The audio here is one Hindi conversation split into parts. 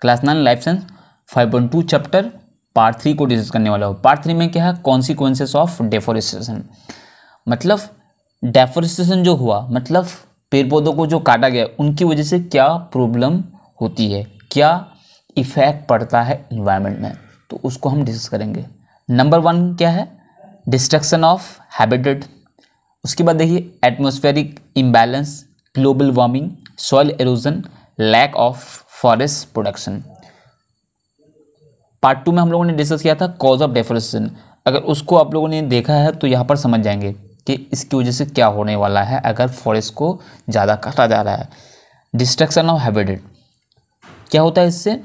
class nine life science five point two chapter part three को डिस्कस करने वाला हो पार्ट थ्री में क्या है कॉन्सिक्वेंसेस ऑफ डेफोरेस्टेशन मतलब डेफोरेस्टेशन जो हुआ मतलब पेड़ पौधों को जो काटा गया उनकी वजह से क्या प्रॉब्लम होती है क्या इफ़ेक्ट पड़ता है इन्वायरमेंट में तो उसको हम डिस्कस करेंगे नंबर वन क्या है डिस्ट्रक्शन ऑफ हैबिटेट उसके बाद देखिए atmospheric imbalance global warming soil erosion lack of forest production part two में हम लोगों ने डिस्कस किया था कॉज ऑफ डेफोरेस्टेशन अगर उसको आप लोगों ने देखा है तो यहाँ पर समझ जाएंगे कि इसकी वजह से क्या होने वाला है अगर फॉरेस्ट को ज़्यादा काटा जा रहा है डिस्ट्रक्शन ऑफ हैबिटेट क्या होता है इससे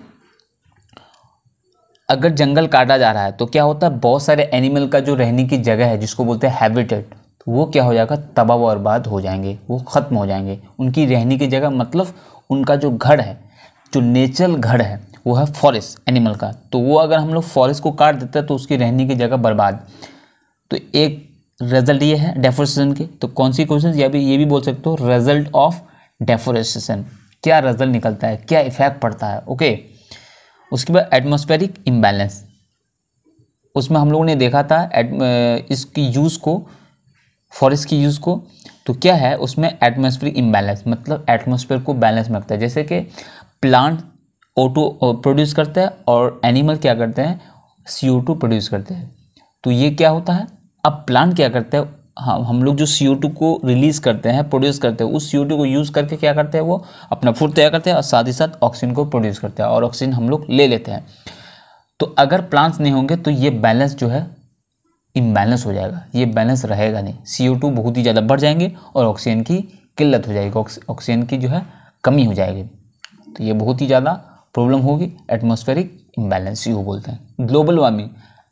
अगर जंगल काटा जा रहा है तो क्या होता है बहुत सारे एनिमल का जो रहने की जगह है जिसको बोलते हैं हैबिटेट तो वो क्या हो जाएगा तबाह बर्बाद हो जाएंगे वो ख़त्म हो जाएंगे उनकी रहने की जगह मतलब उनका जो घर है जो नेचुरल घर है वो है फॉरेस्ट एनिमल का तो वो अगर हम लोग फॉरेस्ट को काट देते हैं तो उसकी रहने की जगह बर्बाद तो एक रिजल्ट ये है डेफोरेस्टेशन के तो कौन सी क्वेश्चन या भी ये भी बोल सकते हो रिजल्ट ऑफ डेफोरेस्टेशन क्या रिजल्ट निकलता है क्या इफेक्ट पड़ता है ओके उसके बाद एटमोस्फेरिक इम्बैलेंस उसमें हम लोगों ने देखा था इसकी यूज़ को फॉरेस्ट की यूज़ को तो क्या है उसमें एटमोसफियर इम्बैलेंस मतलब एटमोसफेयर को बैलेंस में रखता है जैसे कि प्लांट ओटो प्रोड्यूस करते हैं और एनिमल क्या करते हैं सी प्रोड्यूस करते हैं तो ये क्या होता है अब प्लांट क्या करते हैं हाँ हम लोग जो सी को रिलीज़ करते हैं प्रोड्यूस करते हैं उस सी को यूज़ करके क्या करते हैं वो अपना फूड तैयार करते हैं और साथ ही साथ ऑक्सीजन को प्रोड्यूस करते हैं और ऑक्सीजन हम लोग ले लेते हैं तो अगर प्लांट्स नहीं होंगे तो ये बैलेंस जो है इम्बैलेंस हो जाएगा ये बैलेंस रहेगा नहीं सी ओ टू बहुत ही ज़्यादा बढ़ जाएंगे और ऑक्सीजन की किल्लत हो जाएगी ऑक्सीजन की जो है कमी हो जाएगी तो ये बहुत ही ज़्यादा प्रॉब्लम होगी एटमोस्फेरिक इम्बैलेंस यू बोलते हैं ग्लोबल वार्मिंग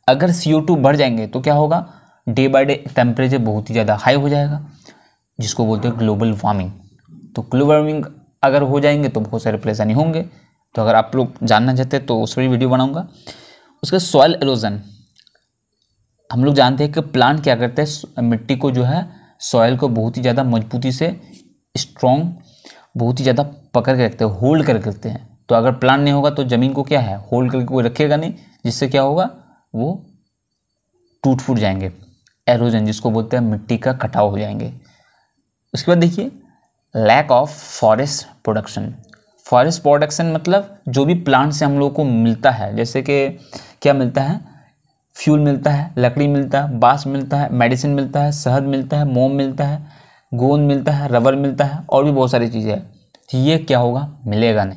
अगर सी ओ टू बढ़ जाएंगे तो क्या होगा डे बाय डे टेम्परेचर बहुत ही ज़्यादा हाई हो जाएगा जिसको बोलते हैं ग्लोबल वार्मिंग तो ग्लोबल वार्मिंग अगर हो जाएंगे तो बहुत सारे परेशानी होंगे तो अगर आप लोग जानना चाहते हैं तो उस पर भी वीडियो बनाऊँगा उसके सॉयल एरोजन हम लोग जानते हैं कि प्लांट क्या करता है मिट्टी को जो है सॉयल को बहुत ही ज़्यादा मजबूती से स्ट्रॉन्ग बहुत ही ज़्यादा पकड़ के रखते हैं होल्ड करके रखते हैं तो अगर प्लांट नहीं होगा तो ज़मीन को क्या है होल्ड करके कोई रखेगा नहीं जिससे क्या होगा वो टूट फूट जाएंगे एरोजन जिसको बोलते हैं मिट्टी का कटाव हो जाएंगे उसके बाद देखिए lack of forest production forest production मतलब जो भी प्लांट से हम लोग को मिलता है जैसे कि क्या मिलता है फ्यूल मिलता है लकड़ी मिलता है बाँस मिलता है मेडिसिन मिलता है शहद मिलता है मोम मिलता है गोंद मिलता है रबर मिलता है और भी बहुत सारी चीज़ें हैं तो ये क्या होगा मिलेगा नहीं